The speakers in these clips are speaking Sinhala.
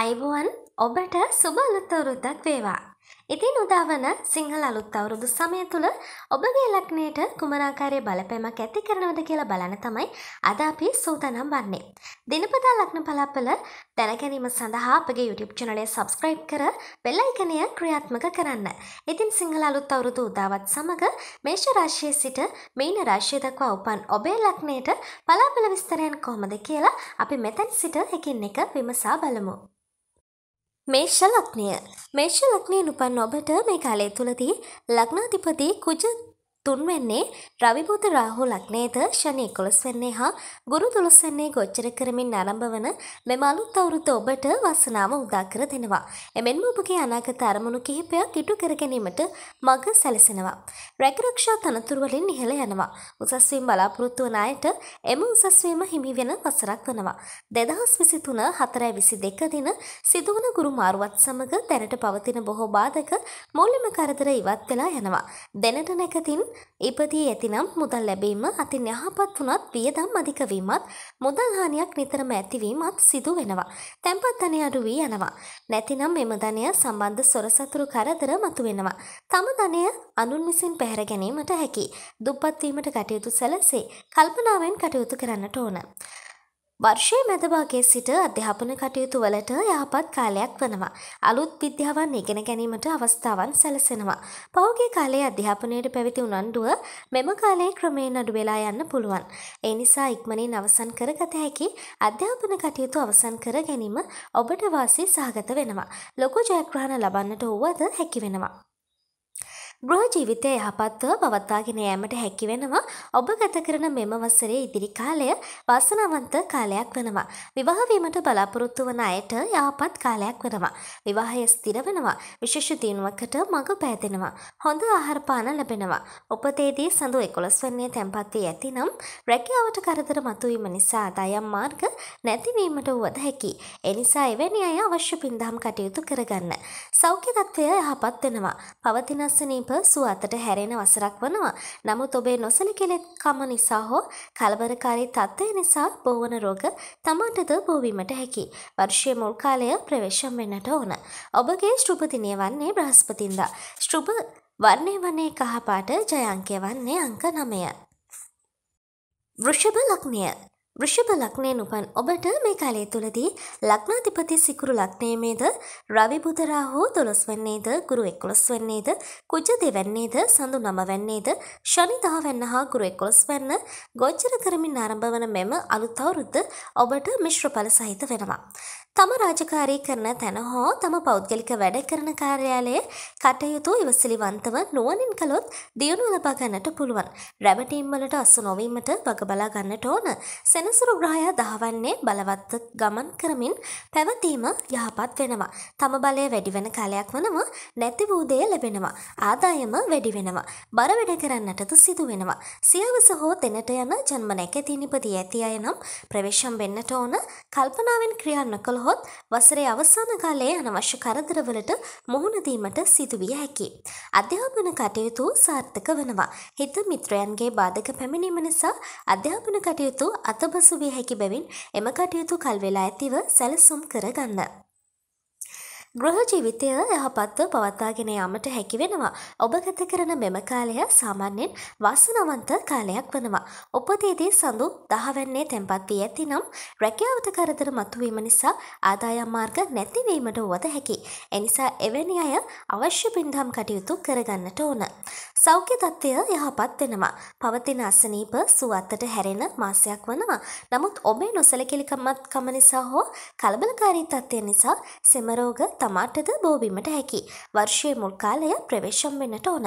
අයිබුවන් ඔබට සුබ අලුත් අවුරුද්දක් වේවා. ඉතින් උදාවන සිංහල අලුත් අවුරුදු සමය තුළ ඔබගේ ලක්නයට කුමරාකාරයේ බලපෑමක් ඇති කරනවද කියලා බලන තමයි අද අපි සූතනම් වන්නේ. දිනපතා ලක්න පලාපල දැනගැනීම සඳහා අපගේ YouTube චැනලය subscribe කර bell icon ක්‍රියාත්මක කරන්න. ඉතින් සිංහල අලුත් අවුරුදු උදාවත් සමග මේෂ රාශියේ සිට මීන රාශිය දක්වා උපන් ඔබේ ලක්නයට පලාපල විස්තරයන් කොහොමද කියලා අපි මෙතන සිට එකින් එක විමසා බලමු. මේෂ ලක්නය මේෂ ලක්නයෙන් උපන් ඔබට මේ කාලය තුළදී ලක්නාධිපති කුජ තුන්වැන්නේ රවිබුත රාහු ලග්නයේද ශනි 11 වෙන්නේ හා ගුරු 12 වෙන්නේ ගොචර කරමින් ආරම්භ වන මෙම අලුත් අවුරුද්ද ඔබට වසනාව උදා කර දෙනවා. එමෙන්ම ඔබගේ අනාගත අරමුණු කිහිපයක් ඉටු කර ගැනීමට මඟ සැලසෙනවා. රැකරක්ෂා තනතුරු වලින් ඉහළ යනවා. උසස් වීම බලාපොරොත්තු වන අයට එම උසස් වීම හිමි වෙන වසරක් වෙනවා. 2023 4/22 දින සිදුවන ගුරු මාරුවත් සමග දැනට පවතින බොහෝ බාධක මූලික කරදර ඉවත් වෙලා යනවා. දැනට නැකතින් ඉපදී ඇතිනම් මුදල් ලැබීම අතින් යහපත් වුණත් වියදම් අධික වීමත් මුදල් හානියක් නිතරම ඇතිවීමත් සිදු වෙනවා. තැන්පත් ධනය අඩු වී යනවා. නැතිනම් මෙම ධනය සම්බන්ධ සොරසතුරු කරදර මතුවෙනවා. තම ධනය අනුන් විසින් පැහැර ගැනීමට හැකි. දුප්පත් වීමට කටයුතු සැලසේ. කල්පනාවෙන් කටයුතු කරන්නට ඕන. වර්ෂය මැදභාගේ සිට අධ්‍යාපන කටයුතු වලට යහපත් කාලයක් වනවා. අලුත් විද්‍යාවන් ඉගෙන ගැනීමට අවස්ථාවන් සැලසෙනවා. පහුගේ කාලයේ අධ්‍යාපනයට පැවිති උනන්දුව මෙම කාලයේ ක්‍රමයෙන් අඩු වෙලා යන්න පුළුවන්. ඒ නිසා ඉක්මනින් අවසන් කරගත හැකි අධ්‍යාපන කටයුතු අවසන් කර ගැනීම ඔබට වාසි සහගත වෙනවා. ලොකු ජයග්‍රහණ ලබන්නට වුවද හැකි වෙනවා. ගෘහ ජීවිතය යහපත්ව පවත්වාගෙන යෑමට හැකි වෙනවා ඔබ ගත කරන මෙම වසරේ ඉදිරි කාලය වාසනාවන්ත කාලයක් වෙනවා. විවාහ වීමට බලාපොරොත්තු වන අයට යහපත් කාලයක් වෙනවා. විවාහය ස්ථිර වෙනවා. විශේෂ දිනුවකට මඟ පෑදෙනවා. හොඳ ආහාර පාන ලැබෙනවා. උපතේදී සඳු 11 වෙනියේ තැන්පත් වී ඇතිනම් රැකියාවට කරදර මතුවීම නිසා ආදායම් මාර්ග නැතිවීමට වුවද හැකි. ඒ නිසා එවැනි අය අවශ්‍ය පින්දහම් කටයුතු කරගන්න. සෞඛ්‍ය තත්ත්වය යහපත් වෙනවා. පවතින අසනීප සමීප සුවතට හැරෙන වසරක් වනවා. නමුත් ඔබේ නොසලකෙලෙත් කම නිසා හෝ කලබලකාරී තත්ත්වය නිසා බෝවන රෝග තමාටද බෝවීමට හැකි. වර්ෂයේ මුල් කාලය ප්‍රවේශම් වෙන්නට ඕන. ඔබගේ ශුභ දිනය වන්නේ බ්‍රහස්පතින්දා. ශුභ වර්ණය වන්නේ කහපාට ජයංකය වන්නේ අංක 9. වෘෂභ ලග්නය ෘෂභ ලක්නයෙන් උපන් ඔබට මේ කාලය තුළදී ලක්නාතිපති සිකුරු ලක්නයමේද රවිබුදරාහෝ දොළොස් වන්නේද ගුරු එක්කොළොස් වන්නේද කුජ දෙවැන්නේද සඳු නම වැන්නේද ශනි දහ වැන්න හා ගුරු එක්කොළොස් වන්න ගොච්චර කරමින් ආරම්භ වන මෙම අලුත් අවුරුද්ද ඔබට මිශ්‍රඵල සහිත වෙනවා. තම රාජකාරී කරන තැන හෝ තම පෞද්ගලික වැඩ කරන කාර්යාලයේ කටයුතු ඉවසිලිවන්තව නුවණින් කළොත් දියුණුව ලබා ගන්නට පුළුවන්. රැවටීම් වලට අසු නොවීමට වග බලා ගන්නට ඕන. සෙනසුරු ග්‍රහයා දහවන්නේ බලවත් ගමන් කරමින් පැවතීම යහපත් වෙනවා. තම බලය වැඩි වෙන කාලයක් වනම නැති වූ දේ ලැබෙනවා. ආදායම වැඩි වෙනවා. බර වැඩ කරන්නටද සිදු වෙනවා. සියවස හෝ දෙනට යන ජන්ම නැකැති නිපදී ඇති අය නම් ප්‍රවේශම් වෙන්නට ඕන. කල්පනාවෙන් ක්‍රියා නොකළහොත් ගියහොත් වසරේ අවසාන කාලයේ අනවශ්‍ය කරදරවලට මුහුණදීමට සිදුවිය හැකි. අධ්‍යාපන කටයුතු සාර්ථක වනවා. හිත මිත්‍රයන්ගේ බාධක පැමිණීම නිසා අධ්‍යාපන කටයුතු අතබසු විය හැකි බැවින් එම කටයුතු කල්වෙලා ඇතිව සැලසුම් කරගන්න. ගෘහ ජීවිතය යහපත්ව පවත්වාගෙන යාමට හැකි වෙනවා. ඔබ ගත කරන මෙම කාලය සාමාන්‍යයෙන් වාසනාවන්ත කාලයක් වනවා. උපතේදී සඳු දහවැන්නේ තැන්පත් වී ඇතිනම් රැකියාවට කරදර මතුවීම නිසා ආදායම් මාර්ග නැතිවීමට වුවද හැකි. එනිසා එවැනි අය අවශ්‍ය පින්දම් කටයුතු කරගන්නට ඕන. සෞඛ්‍ය තත්ත්වය යහපත් වෙනවා. පවතින අසනීප සුවත්තට හැරෙන මාසයක් වනවා. නමුත් ඔබේ නොසලකෙලිකමත් කම නිසා හෝ කලබලකාරී තත්ත්වය නිසා සෙමරෝග තව සමාට්ටද බෝබිමට හැකි. වර්ෂයේ මුල් කාලය ප්‍රවේශම් වෙන්නට ඕන.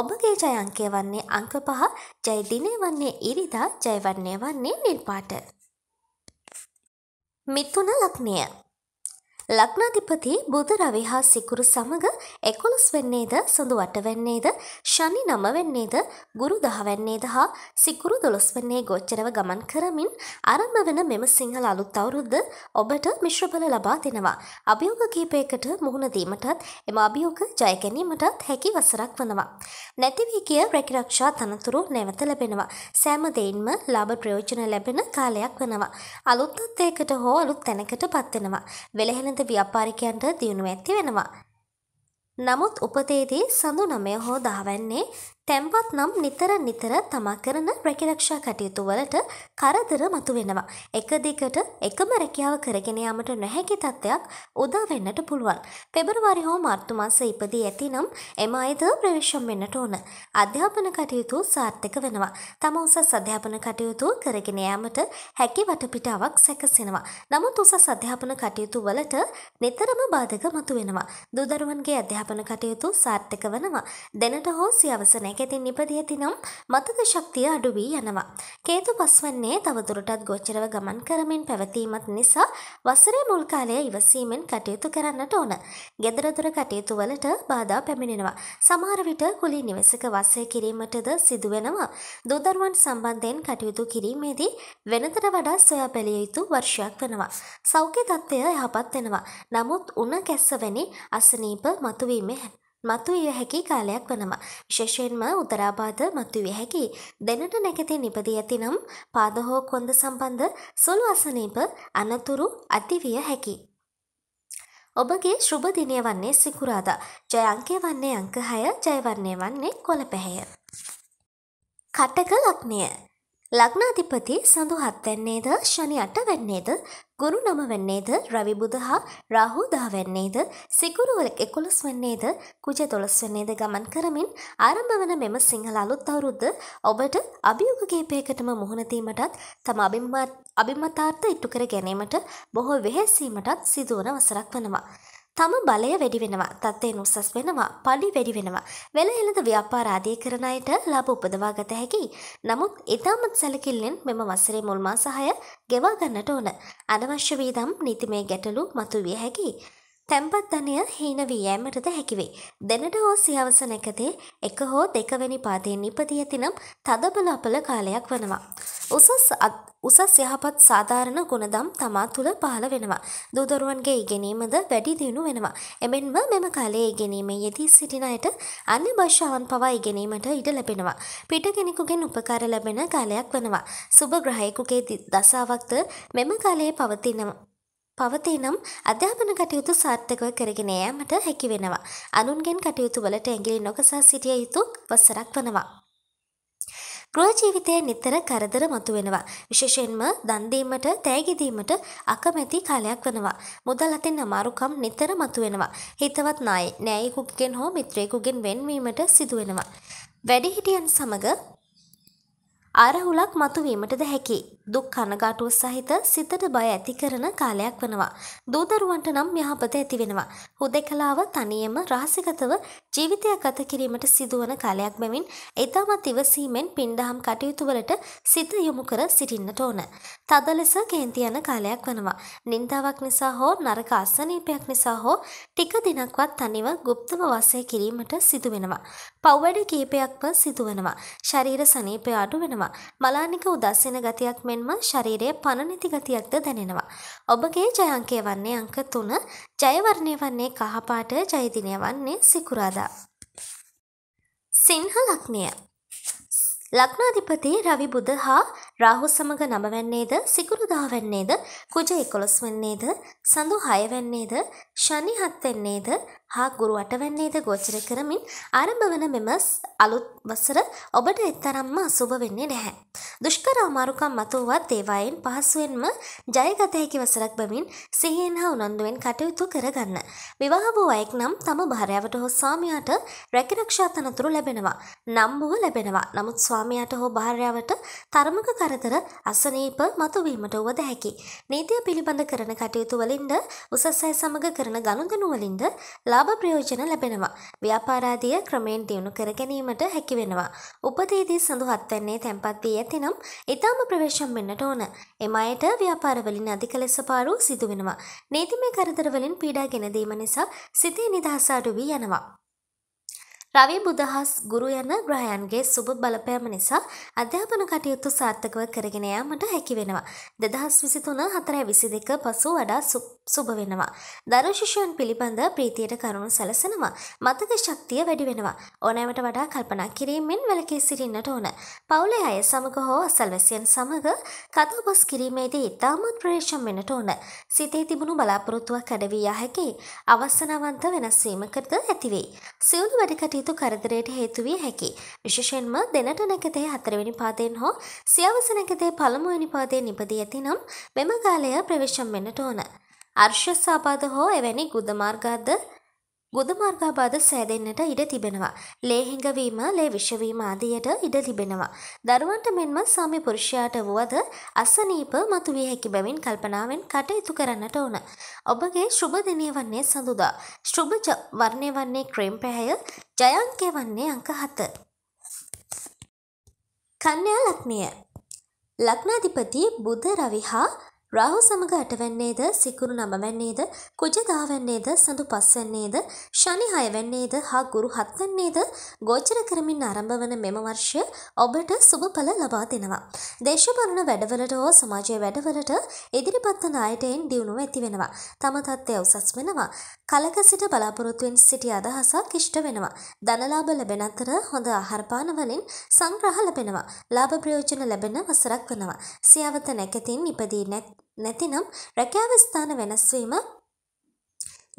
ඔබගේ ජයංකය වන්නේ අංක පහ ජයදිනය වන්නේ ඉරිදා ජයවන්නේ වන්නේ නිල්පාට. මිත්තුන ලක්නය ලග්නාධිපති බුධ රවි හා සිකුරු සමග එකොළොස් වෙන්නේද සඳු වටවැන්නේද ශනි නමවැන්නේද ගුරු දහවැන්නේද හා සිකුරු දොළොස් වෙන්නේ ගෝච්චරව ගමන් කරමින් ආරම්භ වන මෙම සිංහල අලුත් අවුරුද්ද ඔබට මිශ්‍රබල ලබා දෙනවා. අභියෝග කීපයකට මුහුණ දීමටත් එම අභියෝග ජය ගැනීමටත් හැකි වසරක් වනවා. නැති වී ගිය රැකිරක්ෂා තනතුරු නැවත ලැබෙනවා. සෑම දෙයින්ම ලාභ ප්‍රයෝජන ලැබෙන කාලයක් වෙනවා. අලුත් තත්ත්වයකට හෝ අලුත් තැනකට පත්වෙනවා. වෙලහෙන හොඳ ව්‍යාපාරිකයන්ට දියුණුව ඇති වෙනවා. නමුත් උපතේදී සඳු නමය හෝ දහවැන්නේ තැම්පත් නම් නිතර නිතර තමා කරන රැකිරක්ෂා කටයුතු වලට කරදර මතු වෙනවා. එක දිගට එකම රැකියාව කරගෙන යාමට නොහැකි තත්ත්වයක් උදා වෙන්නට පුළුවන්. පෙබරවාරි හෝ මාර්තු මාසයේ ඉපදී ඇතිනම් එම අයද ප්‍රවේශම් වෙන්නට ඕන. අධ්‍යාපන කටයුතු සාර්ථක වෙනවා. තම උසස් අධ්‍යාපන කටයුතු කරගෙන යාමට හැකි වටපිටාවක් සැකසෙනවා. නමුත් උසස් අධ්‍යාපන කටයුතු වලට නිතරම බාධක මතු වෙනවා. දුදරුවන්ගේ අධ්‍යාපන කටයුතු සාර්ථක වෙනවා. දැනට හෝ සියවස යටතෙන් නිපදී ඇතිනම් මතක ශක්තිය අඩු වී යනවා. කේතු පස් වන්නේ තවදුරටත් ගෝචරව ගමන් කරමින් පැවතීමත් නිසා වසරේ මුල් කාලය ඉවසීමෙන් කටයුතු කරන්නට ඕන. ගෙදරදොර කටයුතු වලට බාධා පැමිණෙනවා. සමහර විට කුලී නිවසක වාසය කිරීමටද සිදුවෙනවා. දූදරුවන් සම්බන්ධයෙන් කටයුතු කිරීමේදී වෙනතට වඩා සොයා බැලිය යුතු වර්ෂයක් වෙනවා. සෞඛ්‍ය තත්ත්වය යහපත් වෙනවා. නමුත් උණ කැස්ස වැනි අසනීප මතුවීමේ මතුවිය හැකි කාලයක් වනවා. විශේෂයෙන්ම උදරාබාධ මතුවිය හැකි. දැනට නැකතේ නිපදී ඇතිනම් පාද හෝ කොන්ද සම්බන්ධ සුළු අසනීප අනතුරු ඇතිවිය හැකි. ඔබගේ ශුභ දිනය වන්නේ සිකුරාදා. ජය අංකය වන්නේ අංක 6, ජය වන්නේ වන්නේ කොළ පැහැය. කටක ලග්නය ලග්නාධිපති සඳු හත් වෙන්නේද ශනි අට වෙන්නේද ගුරු නම වෙන්නේද රවි බුධ හා රාහු දහ වෙන්නේද සිකුරු එකොළොස් වෙන්නේද කුජ දොළොස් වෙන්නේද ගමන් කරමින් ආරම්භ වන මෙම සිංහල අලුත් අවුරුද්ද ඔබට අභියෝග කීපයකටම මුහුණ දීමටත් තම අභිමතාර්ථ ඉටු කර ගැනීමට බොහෝ වෙහෙසීමටත් සිදුවන වසරක් වනවා. තම බලය වැඩි වෙනවා, තත්ත්වයන් උසස් වෙනවා, පඩි වැඩි වෙනවා. වෙලහෙළද ව්‍යාපාර ආදී කරන අයට ලාභ උපදවා ගත හැකියි. නමුත් ඊටමත් සැලකිල්ලෙන් මෙම වසරේ මුල් මාස 6 ගෙවා ගන්නට ඕන. අනවශ්‍ය වියදම් නීතිමය ගැටලු මතුවිය හැකියි. තැම්පත් ධනය හීන වී යෑමටද හැකිවේ. දැනට හෝ සියවස නැකතේ එක හෝ දෙකවැනි පාතයෙන් නිපදී ඇතිනම් තදබල අපල කාලයක් වනවා. උසස් උසස් යහපත් සාධාරණ ගුණදම් තමා තුළ පහළ වෙනවා. දූදරුවන්ගේ ඉගෙනීමද වැඩි දියුණු වෙනවා. එමෙන්ම මෙම කාලයේ ඉගෙනීමේ යෙදී සිටින අයට අන්‍ය භාෂාවන් පවා ඉගෙනීමට ඉඩ ලැබෙනවා. පිට කෙනෙකුගෙන් උපකාර ලැබෙන කාලයක් වනවා. සුභ ග්‍රහයෙකුගේ දසාවක්ද මෙම කාලයේ පවතිනවා. පවතී නම් අධ්‍යාපන කටයුතු සාර්ථකව කරගෙන යාමට හැකි වෙනවා. අනුන්ගෙන් කටයුතු වලට ඇඟිලි නොකසා සිටිය යුතු වසරක් වනවා. ගෘහ ජීවිතයේ නිතර කරදර මතුවෙනවා. විශේෂයෙන්ම දන් දීමට, තෑගි දීමට අකමැති කාලයක් වෙනවා. මුදල් අතින් අමාරුකම් නිතර මතුවෙනවා. හිතවත් නායි නෑයෙකුගෙන් හෝ මිත්‍රයෙකුගෙන් වෙන්වීමට සිදු වෙනවා. වැඩිහිටියන් සමග ආරහුලක් මතුවීමටද හැකියි. දුක් කනගාටුව සහිත සිතට බය ඇති කරන කාලයක් වෙනවා. දූදරුවන්ට නම් යහපත ඇති වෙනවා. හුදෙකලාව තනියම රහසිගතව ජීවිතය ගත කිරීමට සිදුවන කාලයක් බැවින් ඊටමත් ඉවසීමෙන් පින්දහම් කටයුතු වලට සිත යොමු කර සිටින්නට ඕන. තද ලෙස කේන්ති යන කාලයක් වෙනවා. නින්දාවක් නිසා හෝ නරක අසනීපයක් නිසා හෝ ටික දිනක්වත් තනිව গুপ্তව වාසය කිරීමට සිදු වෙනවා. පව්වැඩ කීපයක්ම සිදු වෙනවා. ශරීර සනීපය අඩු වෙනවා. මලානික උදාසීන ගතියක් මෙන් එමෙන්ම ශරීරයේ පණ නැති ගතියක්ද දැනෙනවා. ඔබගේ ජයංකය වන්නේ අංක 3, ජයවර්ණය වන්නේ කහපාට, ජයදිනය වන්නේ සිකුරාදා. සිංහ ලග්නය. ලග්නාධිපති රවි බුධ හා රාහු සමග නමවැන්නේද සිකුරුදා වෙන්නේද කුජ 11 වෙන්නේද සඳු 6 වෙන්නේද ශනි 7 වෙන්නේද හා ගුරු 8 වෙන්නේද ගෝචර කරමින් ආරම්භ වන මෙම අලුත් වසර ඔබට එතරම්ම අසුබ වෙන්නේ නැහැ. දුෂ්කර අමාරුකම් මතුවත් ඒවායින් පහසුවෙන්ම ජයගත හැකි වසරක් බැවින් සිහියෙන් හා උනන්දුවෙන් කටයුතු කරගන්න. විවාහ වූ අයෙක් නම් තම භාර්යාවට හෝ ස්වාමියාට රැකිරක්ෂා තනතුරු ලැබෙනවා. නම්බුව ලැබෙනවා. නමුත් ස්වාමියාට හෝ භාර්යාවට තරමක කරදර අසනීප මතුවීමට වුවද හැකි. නීතිය පිළිබඳ කරන කටයුතු වලින්ද උසස් අය සමග කරන ගනුදෙනු වලින්ද ලාභ ප්‍රයෝජන ලැබෙනවා. ව්‍යාපාරාදිය ක්‍රමයෙන් දියුණු කර ගැනීමට හැකි වෙනවා. උපතේදී සඳහත් වෙන්නේ තැන්පත් වී ඇතිනම් ඊටම ප්‍රවේශම් වෙන්නට ඕන. එම අයට ව්‍යාපාර වලින් අධික ලෙස පාරු සිදු වෙනවා. නීතිමය කරදර වලින් පීඩා ගෙන දීම නිසා සිතේ නිදහස අඩු වී යනවා. රවි බුදහස් ගුරු යන ග්‍රහයන්ගේ සුබ බලපෑම නිසා අධ්‍යාපන කටයුතු සාර්ථකව කරගෙන යාමට හැකි වෙනවා. 2023 4 22 පසු වඩා සුබ වෙනවා. දරු ශිෂ්‍යයන් පිළිබඳ ප්‍රීතියට කරුණු සැලසෙනවා. මතක ශක්තිය වැඩි වෙනවා. ඕනෑමට වඩා කල්පනා කිරීමෙන් වැළකී සිටින්නට ඕන. පවුලේ අය සමග හෝ අසල්වැසියන් සමග කතාබස් කිරීමේදී ඉතාමත් ප්‍රවේශම් වෙන්නට ඕන. සිතේ තිබුණු බලාපොරොත්තුවක් කඩවී යා හැකි අවසනාවන්ත වෙනස් වීමකටද ඇතිවේ. සියලු වැඩ කටයුතු සිතු කරදරයට හේතුවිය හැකි. විශෂෙන්ම දෙනට නැකතේ හතරවෙනි පාදයෙන් හෝ සියවස නැකතේ පළමුවැනි පාදය නිපදී ඇතිනම් මෙම කාලය ප්‍රවේශම් වෙන්නට ඕන. අර්ශ්‍ය සාපාද හෝ එවැනි ගුදමාර්ගාද ගුදුමාර්ගාබාධ සෑදෙන්නට ඉඩ තිබෙනවා. ලේ හිඟවීම, ලේ විෂවීම ආදියට ඉඩ තිබෙනවා. දරුවන්ට මෙන්ම සාමි පුරුෂයාට වුවද අසනීප මතුවිය හැකි බැවින් කල්පනාවෙන් කටයුතු කරන්නට ඕන. ඔබගේ ශුභ දිනය වන්නේ සඳුදා. ශුභ වර්ණය වන්නේ ක්‍රේම් පැහැය, ජයංකය වන්නේ අංක 7. කන්‍යා ලග්නය. ලග්නාධිපති බුධ රවි හා රාහු සමග අටවැන්නේද සිකුරු නමවැන්නේද කුජ දාවැන්නේද සඳු පස්වැන්නේද ශනි හයවැන්නේද හා ගුරු හත්වැන්නේද ගෝචර කරමින් ආරම්භ වන මෙම වර්ෂය ඔබට සුබ ඵල ලබා දෙනවා. දේශපාලන වැඩවලට හෝ සමාජයේ වැඩවලට ඉදිරිපත් වන අයටෙන් දියුණුව ඇති වෙනවා. තම තත්ත්වය උසස් වෙනවා. කලක සිට බලාපොරොත්තුවෙන් සිටි අදහසක් ඉෂ්ට වෙනවා. ධනලාභ ලැබෙන අතර හොඳ ආහාරපාන වලින් සංග්‍රහ ලැබෙනවා. ලාභ ප්‍රයෝජන ලැබෙන වසරක් වෙනවා. සියවත නැකතින් ඉපදී නැත්නම් රැකියාව ස්ථාන වෙනස් වීම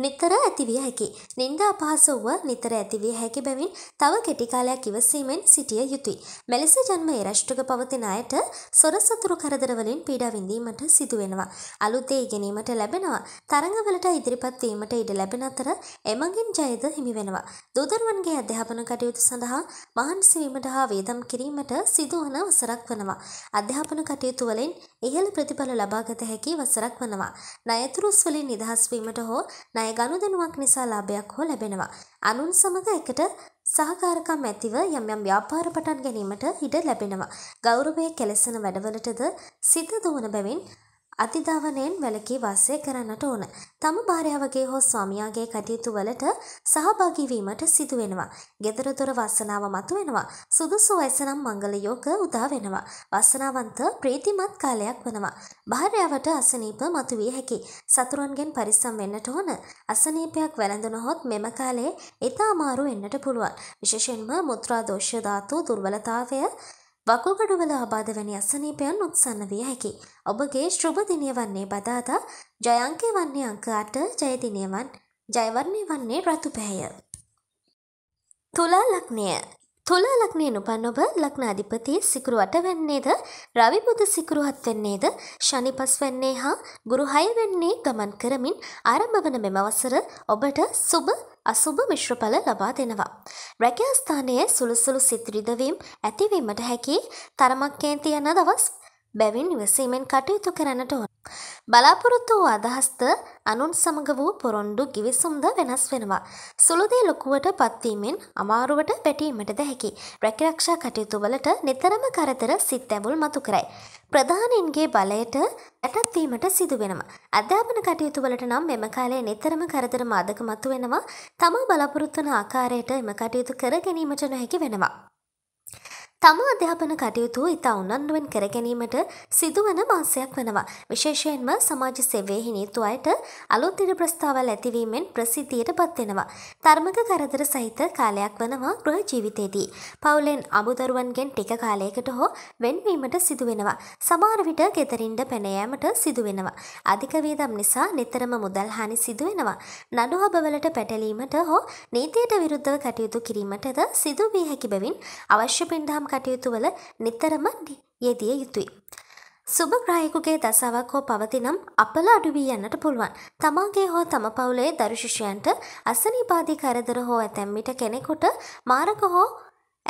නිතර ඇතිවිය හැකි. නින්ද අපහස වුව නිතර ඇතිවිය හැකි බැවින් තව කෙටි කාලයක් ඉවසීමෙන් සිටිය යුතුයි. මෙලෙස ජන්මයේ රැෂ්ටක පවතින අයට සොර සතුරු කරදරවලින් පීඩා විඳීමට සිදුවෙනවා. අලුතේ ඉගෙනීමට ලැබෙනවා. තරඟවලට ඉදිරිපත් වීමට ඉඩ ලැබෙන අතර එමගින් ජයද හිමි වෙනවා. දූදරුවන්ගේ අධ්‍යාපන කටයුතු සඳහා මහන්සි වීමට හා වේදම් කිරීමට සිදුවන වසරක් වනවා. අධ්‍යාපන කටයුතු වලින් ඉහළ ප්‍රතිඵල ලබාගත හැකි වසරක් වනවා. ණයතුරුස් වලින් නිදහස් වීමට හෝ ණය ණය ගනුදෙනුවක් නිසා ලාභයක් හෝ ලැබෙනවා. අනුන් සමග එකට සහකාරකම් ඇතිව යම් යම් ව්‍යාපාර පටන් ගැනීමට ඉඩ ලැබෙනවා. ගෞරවය කෙලසන වැඩවලටද සිත දෝන බැවින් අතිධාවනයෙන් වැළකී වාසය කරන්නට ඕන. තම භාර්යාවගේ හෝ ස්වාමියාගේ කටයුතු වලට සහභාගී වීමට සිදු වෙනවා. ගෙදරදොර වාසනාව මතුවෙනවා. සුදුසු වයස නම් මංගල යෝග උදා වෙනවා. වාසනාවන්ත ප්‍රීතිමත් කාලයක් වෙනවා. භාර්යාවට අසනීප මතුවිය හැකි. සතුරන්ගෙන් පරිස්සම් වෙන්නට ඕන. අසනීපයක් වැළඳුනහොත් මෙම කාලයේ ඊට අමාරු වෙන්නට පුළුවන්. විශේෂයෙන්ම මුත්‍රා දෝෂ ධාතු දුර්වලතාවය වකුගඩුවල අබාධ වැනි අසනීපයන් උත්සන්න විය හැකි. ඔබගේ ශ්‍රභ දිනය වන්නේ බදාදා ජයංකය වන්නේ අංක අට ජයදිනයවන් ජයවර්ණය වන්නේ රතු පැහැය. තුලා ලක්නය තුලා ලක්නේ නුපන් ඔබ ලක්නාධිපති සිකුරු අට වෙන්නේද රවිබුදු සිකුරු හත් වෙන්නේද ශනි පස් වෙන්නේ හා ගුරු හය වෙන්නේ ගමන් කරමින් ආරම්භ වන මෙම අවසර ඔබට සුබ අසුබ මිශ්‍රඵල ලබා දෙනවා. රැකියා ස්ථානයේ සුළුසුළු සිත්‍රිදවීම් ඇතිවීමට හැකි තරමක් කේන්ති යන දවස් බැවින් ඉවසීමෙන් කටයුතු කරන්නට ඕන. බලාපොරොත්තු වූ අදහස්ද අනුන් සමග වූ පොරොන්දු ගිවිසුම්ද වෙනස් වෙනවා. සුළුදේ ලොකුවට පත්වීමෙන් අමාරුවට පැටීමටද හැකි. රැකිරක්ෂා කටයුතු වලට නිතරම කරදර සිත් ඇවුල් මතු කරයි. ප්‍රධානීන්ගේ බලයට යටත්වීමට සිදුවෙනවා. අධ්‍යාපන කටයුතු වලට නම් මෙම කාලයේ නිතරම කරදර මාදක මතුවෙනවා. තමා බලාපොරොත්තු වන ආකාරයට එම කටයුතු කර ගැනීමට නොහැකි වෙනවා. තම අධ්‍යාපන කටයුතු ඉතා උනන්දුවෙන් කර ගැනීමට සිදුවන මාසයක් වනවා. විශේෂයෙන්ම සමාජ සෙවයෙහි නීතු අයට අලුත් ඉඩ ප්‍රස්ථාවල් ඇතිවීමෙන් ප්‍රසිද්ධියට පත්වෙනවා. තර්මක කරදර සහිත කාලයක් වනවා ගෘහ ජීවිතයේදී. පවුලෙන් අමුදරුවන්ගෙන් ටික කාලයකට හෝ වෙන්වීමට සිදුවෙනවා. සමහර විට ගෙදරින්ද පැනයෑමට සිදුවෙනවා. අධික වියදම් නිසා නිතරම මුදල් හානි සිදුවෙනවා. නඩු හබවලට පැටලීමට හෝ නීතියට විරුද්ධව කටයුතු කිරීමටද සිදු වී හැකි බැවින් අවශ්‍ය පින්දහම් කටයුතුවල නිතරම යෙදිය යුතුයි. සුභග්‍රායකුගේ දසාවක් හෝ පවතිනම් අපල අඩුවී යන්නට පුළුවන්. තමාගේ හෝ තම පවුලේ දරුශිෂයන්ට අසනීපාදී කරදර හෝ ඇතැම්මිට කෙනෙකුට මාරක හෝ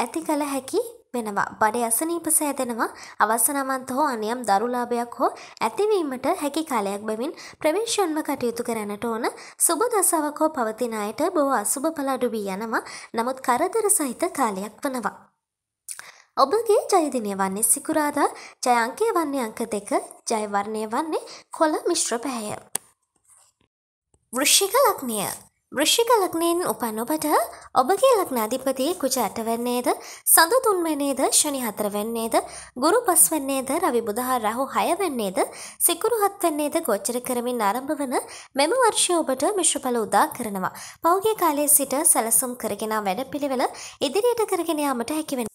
ඇති කළ හැකි වෙනවා. බඩ අසනීප සෑදෙනවා අවසනමන්ත හෝ අනියම් දරුලාභයක් හෝ ඇතිවීමට හැකි කාලයක් බැවින් ප්‍රවේශන්ම කටයුතු කරන්නට ඕන සුබ දසාවක් හෝ පවතින අයට බොහෝ අසුභ පල අඩු වී යනවා. නමුත් කරදර සහිත කාලයක් වනවා. ඔබගේ ජයදිනය වන්නේ සිකුරාදා ජයංකය වන්නේ අංක දෙක ජයවර්ණය වන්නේ කොළ මිශ්‍ර පැහැය. වෘෂික ලක්නය ෘෂික ලක්නයෙන් උපනොබට ඔබගේ ලක්නාධිපතිය කුජ ඇටවැන්නේද සඳු තුන්වැනේද ශනි හතරවැන්නේද ගුරු පස්වන්නේද රවිබුදහා රහු හයවැන්නේද සිකුරු හත්වන්නේද ගෝචර කරමින් ආරම්භ වන මෙම වර්ෂය ඔබට මිශ්‍රඵල උදා කරනවා. පෞගේ කාලයේ සිට සැලසුම් කරගෙන වැඩ පිළිවෙල ඉදිරියට කරගෙන යාමට හැකිවෙන.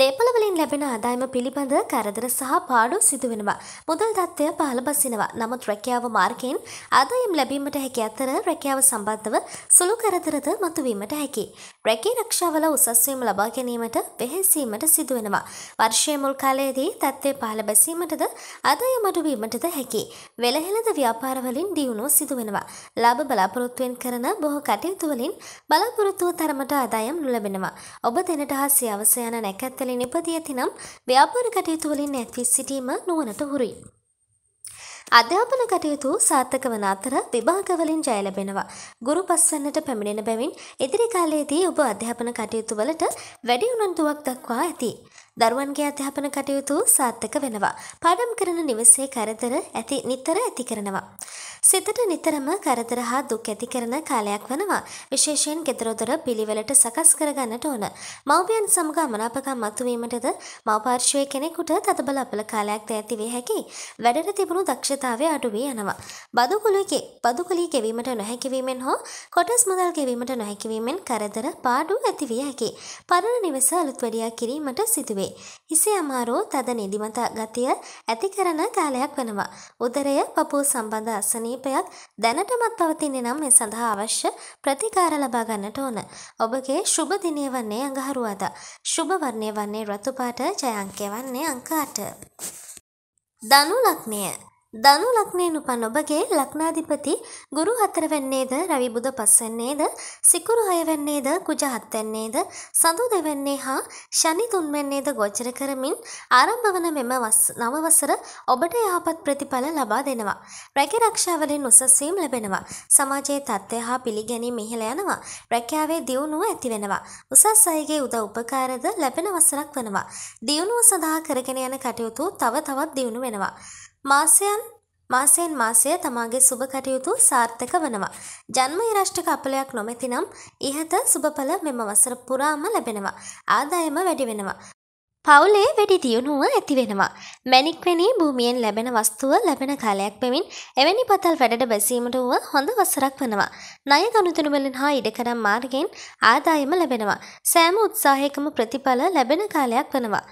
දේපලවලින් ලැබෙන ආදායම පිළිබඳ කරදර සහ පාඩු සිදුවෙනවා. මුදල් தත්ත්වය පහළ බසිනවා. නමුත් රැකියාව මාර්ගයෙන් ආදායම් ලැබීමට හැකි අතර රැකියාව සම්බන්ධව සුළු කරදරද මතුවීමට හැකි. රැකී රක්ෂාවල උසස්වීම ලබා ගැනීමට වෙහෙසීමට සිදුවෙනවා. වර්ෂය මුල් කාලයේදී තත්ත්වය පහළ බැසීමටද අදායම් අඩු වීමටද හැකි. වෙළහෙළද ව්‍යාපාරවලින් දියුණුව සිදුවෙනවා. ලාභ බලාපොරොත්තුවෙන් කරන බොහෝ කටයුතුවලින් බලාපොරොත්තුව තරමට ආදායම් නොලැබෙනවා. ඔබ දෙනට හා සියවස යන නැකැත්වලින් ඉපදී ඇතිනම් ව්‍යාපාර කටයුතුවලින් නැත්වී සිටීම නුවණට හුරුයි. අධ්‍යාපන කටයුතු සාර්ථක වන අතර විභාගවලින් ජය ලැබෙනවා. ගුරු පස්සන්නට පැමිණෙන බැවින් ඉදිරි කාලයේදී ඔබ අධ්‍යාපන කටයුතු වලට වැඩි උනන්දුවක් දක්වා ඇති. දරුවන්ගේ අධ්‍යාපන කටයුතු සාර්ථක වෙනවා. පාඩම් කරන නිවසේ කරදර ඇති නිතර ඇති කරනවා. සිතට නිතරම කරදර හා දුක් ඇති කරන කාලයක් වනවා. විශේෂයෙන් ගෙදරදොර පිළිවෙලට සකස් කරගන්නට ඕන. මව්පියන් සමග අමනාපකම් මතුවීමටද මව්පාර්ශ්වයේ කෙනෙකුට තදබල අපල කාලයක් ද ඇති විය හැකියි. වැඩට තිබුණු දක්ෂතාවය අඩු වී යනවා. බදුකුලුකේ බදුකුලී ගෙවීමට නොහැකි වීමෙන් හෝ කොටස් මුදල් ගෙවීමට නොහැකි වීමෙන් කරදර පාඩු ඇති විය හැකියි. පරණ නිවස අලුත් වැඩියා කිරීමට සිදුවේ. වේ. හිසේ අමාරෝ තද නිදිමත ගතිය ඇති කරන කාලයක් වෙනවා. උදරය පපුව සම්බන්ධ අසනීපයක් දැනටමත් පවතින්නේ නම් මේ සඳහා අවශ්‍ය ප්‍රතිකාර ලබා ගන්නට ඕන. ඔබගේ ශුභ දිනය වන්නේ අඟහරුවාදා. ශුභ වර්ණය වන්නේ රතු පාට, ජය අංකය වන්නේ අංක 8. ධනු ලග්නය ධනු ලක්නයෙන් උපන් ඔබගේ ලක්නාධිපති ගුරු හතර වෙන්නේද රවි බුද පස්සෙන්නේද සිකුරු හය වෙන්නේද කුජ හත් වෙන්නේද සඳු දෙවන්නේ හා ශනි තුන් වෙන්නේද ගෝචර කරමින් ආරම්භ වන මෙම නව වසර ඔබට යහපත් ප්‍රතිඵල ලබා දෙනවා. රැකී ආරක්ෂාවලින් උසස් වීම ලැබෙනවා. සමාජයේ තත්ත්වය හා පිළිගැනීම ඉහළ යනවා. රැකියාවේ දියුණුව ඇති වෙනවා. උසස් අයගේ උදව් උපකාරද ලැබෙන වසරක් වෙනවා. දියුණුව සඳහා කරගෙන යන කටයුතු තව තවත් දියුණු වෙනවා. මාසයන් මාසයෙන් මාසය තමාගේ සුබ කටයුතු සාර්ථක වනවා. ජන්ම ඉරෂ්ටක අපලයක් නොමැතිනම් ඉහත සුබඵල මෙම වසර පුරාම ලැබෙනවා. ආදායම වැඩි වෙනවා. පවුලේ වැඩි දියුණුව ඇති වෙනවා. මැණික්වැනි භූමියෙන් ලැබෙන වස්තුව ලැබෙන කාලයක් බැවින් එවැනි පතල් වැඩට බැසීමට වුව හොඳ වසරක් වෙනවා. ණය ගනුදෙනු වලින් හා ඉඩකඩම් මාර්ගයෙන් ආදායම ලැබෙනවා. සෑම උත්සාහයකම ප්‍රතිඵල ලැබෙන කාලයක් වෙනවා.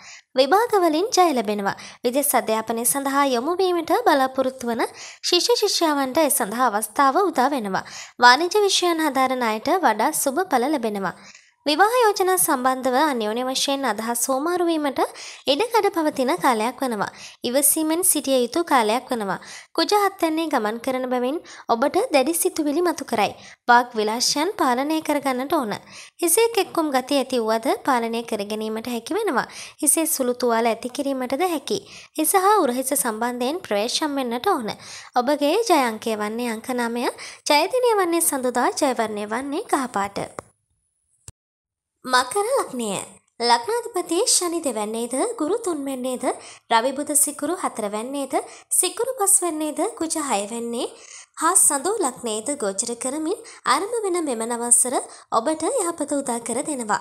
විභාග වලින් ජය ලැබෙනවා. විදෙස් අධ්‍යාපනය සඳහා යොමු වීමට බලාපොරොත්තු වන ශිෂ්‍ය ශිෂ්‍යාවන්ට ඒ සඳහා අවස්ථාව උදා වෙනවා. වාණිජ විෂයන් හදාරන අයට වඩා සුබ ඵල ලැබෙනවා. විවාහ යෝජනා සම්බන්ධව අන්‍යෝන්‍ය වශයෙන් අදහස් හෝමාරුවීමට ඉඩකඩ පවතින කාලයක් වනවා. ඉවසීමෙන් සිටිය යුතු කාලයක් වනවා. කුජ හත්යන්නේ ගමන් කරන බැවින් ඔබට දැඩි සිතුවිලි මතු කරයි. වාග් විලාශයන් පාලනය කරගන්නට ඕන. හිසේ කෙක්කුම් ගති ඇති වුවද පාලනය කරගැනීමට හැකි වෙනවා. හිසේ සුළු තුවාල ඇති කිරීමටද හැකි. හිස හා උරහිස සම්බන්ධයෙන් ප්‍රවේශම් වෙන්නට ඕන. ඔබගේ ජය අංකය වන්නේ අංක 9, ජයදිනය වන්නේ සඳුදා, ජයවර්ණය වන්නේ කහපාට. මකර ලක්නය ලක්නාධපතිේ ශනි දෙවැන්නේද ගුරු තුන්වැන්නේද රවිබුද සිකුරු හතරවැන්නේද සිකුරු පස්වැන්නේද කුජ හයවැන්නේ හා සඳූ ලක්නේද ගෝචර කරමින් අරම වෙන මෙම නවස්සර ඔබට යහපත උදා කර දෙනවා.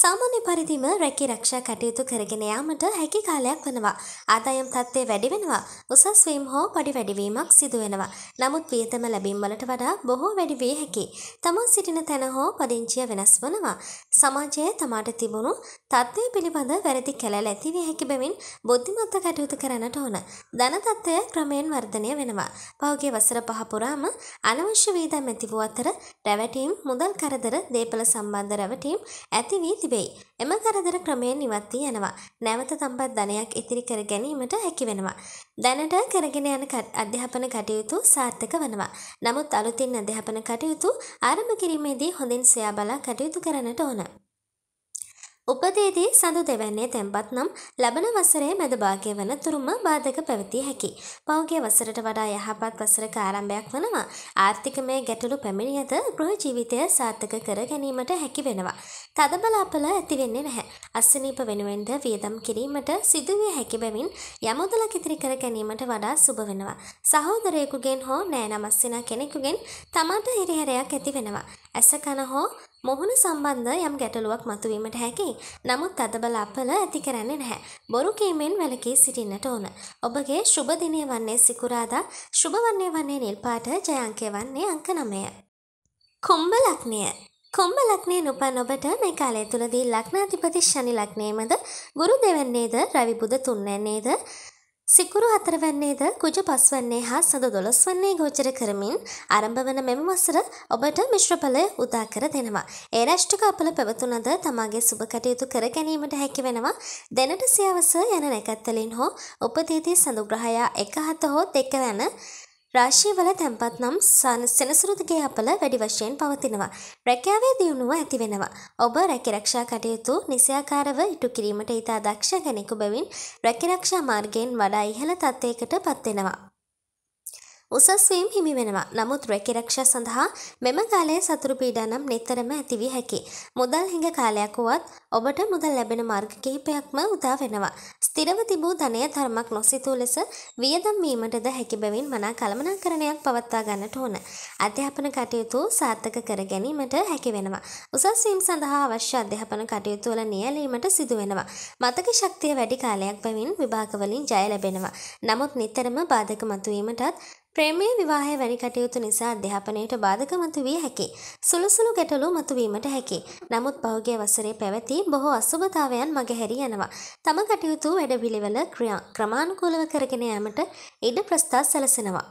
සාමාන්‍ය පරිදිම රැකී රක්ෂා කටයුතු කරගෙන යාමට හැකි කාලයක් වනවා. ආදායම් තත්ත්වය වැඩි වෙනවා. උසස් වීම හෝ පඩි වැඩිවීමක් සිදු වෙනවා. නමුත් වියතම ලැබීම් වලට වඩා බොහෝ වැඩි විය හැකි. තමන් සිටින තැන හෝ පදිංචිය වෙනස් වනවා. සමාජයේ තමාට තිබුණු තත්ත්වය පිළිබඳ වැරදි කැලැල් ඇති විය හැකි බැවින් බුද්ධිමත්ව කටයුතු කරන්නට ඕන. ධන තත්ත්වය ක්‍රමයෙන් වර්ධනය වෙනවා. පහුගිය වසර පහ පුරාම අනවශ්‍ය වියදම් ඇති වූ අතර රැවටීම්, මුදල් කරදර, දේපල සම්බන්ධ රැවටීම් ඇති වී තිබෙයි. එම කරදර ක්‍රමයෙන් ඉවත් වී යනවා. නැවත තම්පත් ධනයක් ඉතිරි කර ගැනීමට හැකි වෙනවා. දැනට කරගෙන යන අධ්‍යාපන කටයුතු සාර්ථක වෙනවා. නමුත් අලුතින් අධ්‍යාපන කටයුතු ආරම්භ කිරීමේදී හොඳින් සොයා බලා කටයුතු කරන්නට ඕන. උපදේදී සඳු දෙවන්නේ තැන්පත් නම් ලබන වසරේ මැද භාගය වන තුරුම බාධක පැවතිය හැකි. පෞගේ වසරට වඩා යහපත් වසරක ආරම්භයක් වනවා. ආර්ථිකමය ගැටලු පැමිණි ඇත ගෘහ ජීවිතය සාර්ථක කර ගැනීමට හැකි වෙනවා. තද බලාපල ඇති වෙන්නේ නැහැ. අස්සනීප වෙනුවෙන්ද වියදම් කිරීමට සිදුවිය හැකි බැවින් යමුදලක් ඉතිරි කර ගැනීමට වඩා සුබ වෙනවා. සහෝදරයෙකුගෙන් හෝ නෑනමස්සිනා කෙනෙකුගෙන් තමාට හිරිහැරයක් ඇති වෙනවා. ඇස කන හෝ මොහුණ සම්බන්ධ යම් ගැටලුවක් මතුවීමට හැකි. නමුත් අදබල අපල ඇති කරන්නේ නැහැ. බොරු කීමෙන් වැළකී සිටින්නට ඕන. ඔබගේ සුබ දිනය වන්නේ සිකුරාදා, සුබ වන්නේ වන්නේ නිල් පාට, ජය අංකය වන්නේ අංක 9. කුම්භ ලග්නය කුම්භ ලග්නයෙන් උපන් ඔබට මේ කාලය තුලදී ලග්නාධිපති ශනි ලග්නයේමද ගුරු දෙවන්නේද, රවි බුද තුන්වැන්නේද සිකුරු හතරවැන්නේද කුජ පස්වන්නේ හා සඳ දොළොස් වන්නේ ගෝචර කරමින් අරම්භ වන මෙම වසර ඔබට මිශ්‍රඵලය උදා කර දෙනවා. ඒ රැෂ්ටික අපල පැවතුනද තමාගේ සුබ කටයුතු කර ගැනීමට හැකි වෙනවා. දැනට සියවස යන නැකත්තලින් හෝ උපතීති සඳුග්‍රහයා එක හත හෝ දෙක වැන රාශියවල තැන්පත් නම් සෙනසුරුදුගේ අපල වැඩි වශයෙන් පවතිනවා. රැකියාවේ දියුණුව ඇති වෙනවා. ඔබ රැකිරක්ෂා කටයුතු නිසයාකාරව ඉටු කිරීමට ඉතා දක්ෂ කෙනෙකු බැවින් රැකිරක්ෂා මාර්ගයෙන් වඩා ඉහළ තත්ත්වයකට පත්වෙනවා. උසස් වීම හිමි වෙනවා. නමුත් රැකිරක්ෂා සඳහා මෙම කාලයේ සතුරු පීඩා නම් නිතරම ඇති විය හැකි. මුදල් හිඟ කාලයක් වුවත් ඔබට මුදල් ලැබෙන මාර්ග කිහිපයක්ම උදා වෙනවා. ස්ථිරව තිබූ ධනය ධර්මක් නොසිතූ ලෙස වියදම් වීමටද හැකි බැවින් මනා කළමනාකරණයක් පවත්වා ගන්නට ඕන. අධ්‍යාපන කටයුතු සාර්ථක කර ගැනීමට හැකි වෙනවා. උසස් වීම සඳහා අවශ්‍ය අධ්‍යාපන කටයුතු වල නියැලීමට සිදු වෙනවා. මතක ශක්තිය වැඩි කාලයක් බැවින් විභාගවලින් ජය ලැබෙනවා. නමුත් නිතරම බාධක මතුවීමටත් ප්‍රේමයේ විවාහය වැනි කටයුතු නිසා අධ්‍යාපනයට බාධක මතුවිය හැකි. සුළුසුළු ගැටලු මතුවීමට හැකි. නමුත් පහුගිය වසරේ පැවති බොහෝ අසුභතාවයන් මගහැරී යනවා. තම කටයුතු වැඩ පිළිවෙල ක්‍රියා ක්‍රමානුකූලව කරගෙන යාමට ඉඩ ප්‍රස්ථා සැලසෙනවා.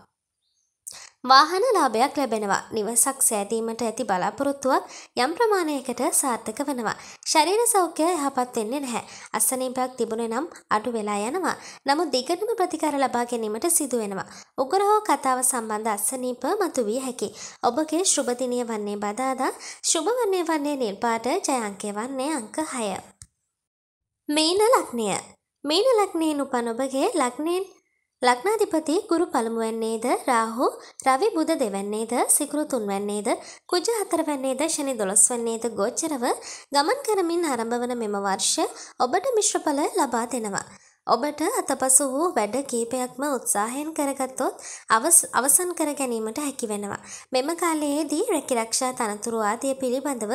වාහන ලාභයක් ලැබෙනවා. නිවසක් සෑදීමට ඇති බලාපොරොත්තුවක් යම් ප්‍රමාණයකට සාර්ථක වෙනවා. ශරීර සෞඛ්‍යය යහපත් වෙන්නේ නැහැ. අසනීපයක් තිබුණේ නම් අඩු වෙලා යනවා. නමුත් දිගටම ප්‍රතිකාර ලබා ගැනීමට සිදු වෙනවා. උගුර හෝ කතාව සම්බන්ධ අසනීප මතුවිය හැකි. ඔබගේ ශුභ දිනය වන්නේ බදාදා ශුභ වන්නේ වන්නේ නිල් පාට ජය අංකය වන්නේ අංක 6. මීන ලග්නය මීන ලග්නයෙන් උපන් ඔබගේ ලග්නයෙන් ලග්නාධිපති ගුරු පළමුවැන්නේද රාහු රවි බුද දෙවැන්නේද සිකුරු තුන්වැන්නේද කුජ හතරවැන්නේද ශනි දොළොස්වැන්නේද ගෝචරව ගමන් කරමින් ආරම්භ වන මෙම වර්ෂ ඔබට මිශ්‍රඵල ලබා දෙනවා. ඔබට අතපසු වූ වැඩ කීපයක්ම උත්සාහයෙන් කරගත්තොත් අවසන් කර ගැනීමට හැකි වෙනවා. මෙම කාලයේදී රැකිරක්ෂා තනතුරු ආදිය පිළිබඳව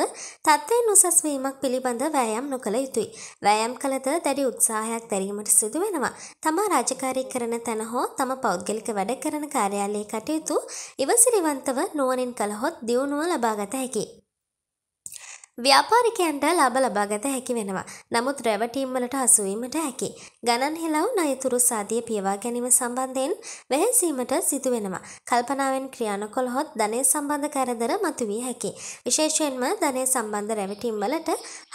තත්ත්වයෙන් උසස් වීමක් පිළිබඳ වෑයම් නොකළ යුතුයි. වෑයම් කළද දැඩි උත්සාහයක් දැරීමට සිදු වෙනවා. තමා රාජකාරී කරන තැන හෝ තම පෞද්ගලික වැඩ කරන කාර්යාලයේ කටයුතු ඉවසිරිවන්තව නුවණින් කළහොත් දියුණුව ලබාගත හැකියි. ව්‍යාපාරිකයන්ට ලාභ ලබාගත හැකි වෙනවා. නමුත් රැවටීම් වලට හසුවීමට හැකි. ගණන් හෙලව් ණයතුරු සාදිය පියවා ගැනීම සම්බන්ධයෙන් වෙහෙසීමට සිදු වෙනවා. කල්පනාවෙන් ක්‍රියා නොකළහොත් ධනය සම්බන්ධ කරදර මතුවිය හැකි. විශේෂයෙන්ම ධනය සම්බන්ධ රැවටීම් වලට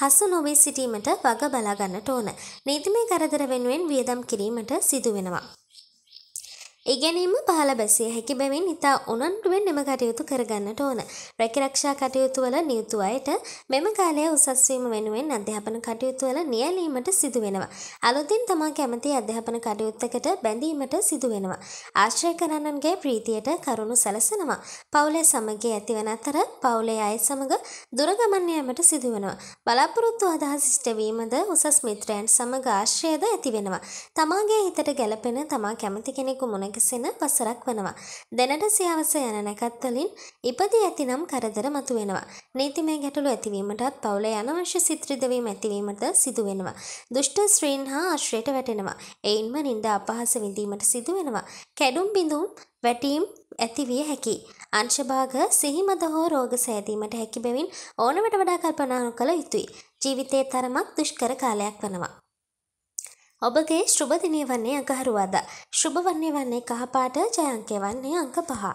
හසු නොවී සිටීමට වග බලා ගන්නට ඕන. නීතිමය කරදර වෙනුවෙන් වියදම් කිරීමට සිදු වෙනවා. ඉගැනීම පහළ බැසිය හැකි බැවින් ඉතා උනන්ටුවෙන් මෙම කටයුතු කරගන්නට ඕන. රැකිරක්ෂා කටයුතුවල නියුතු අයට මෙම කාලය උසස්වීම වෙනුවෙන් අධ්‍යාපන කටයුතුවල නියලීමට සිදුවෙනවා. අලුතින් තමා කැමති අධ්‍යාපන කටයුත්තකට බැඳීමට සිදුවෙනවා. ආශ්‍රය කරන්නන්ගේ ප්‍රීතියට කරුණු සැලසනවා. පවුලේ සමගේ ඇතිවන අතර පවුලේ අය සමඟ දුරගමන්යමට සිදුවෙනවා. බලාපොරොත්තු අදහස් ඉෂ්ටවීමද උසස් මිත්‍රයන් සමග ආශ්‍රයද ඇතිවෙනවා. තමාගේ හිතට ගැලපෙන තමා කැමති කෙනෙකු මුණ නැගසෙන වසරක් වනවා. දැනට සියවස යන නැකත්වලින් ඉපදී ඇතිනම් කරදර මතුවෙනවා. නීතිමය ගැටලු ඇතිවීමටත් පවුල යන අවශ්‍ය සිත්‍රිදවීම ඇතිවීමට සිදුවෙනවා. දුෂ්ට ස්ත්‍රීන් හා ආශ්‍රයට වැටෙනවා. එයින්ම නින්ද අපහස විඳීමට සිදුවෙනවා. කැඩුම් බිඳුම් වැටීම් ඇතිවිය හැකි. අංශභාග සිහිමද හෝ රෝග සෑදීමට හැකි බැවින් ඕනවට වඩා කල්පනානු කළ යුතුයි. ජීවිතයේ තරමක් දුෂ්කර කාලයක් වනවා. ඔබගේ ශුභ දිනය වන්නේ අඟහරුවාදා. ශුභ වන්නේ වන්නේ කහපාට ජයංකය වන්නේ අංක පහ.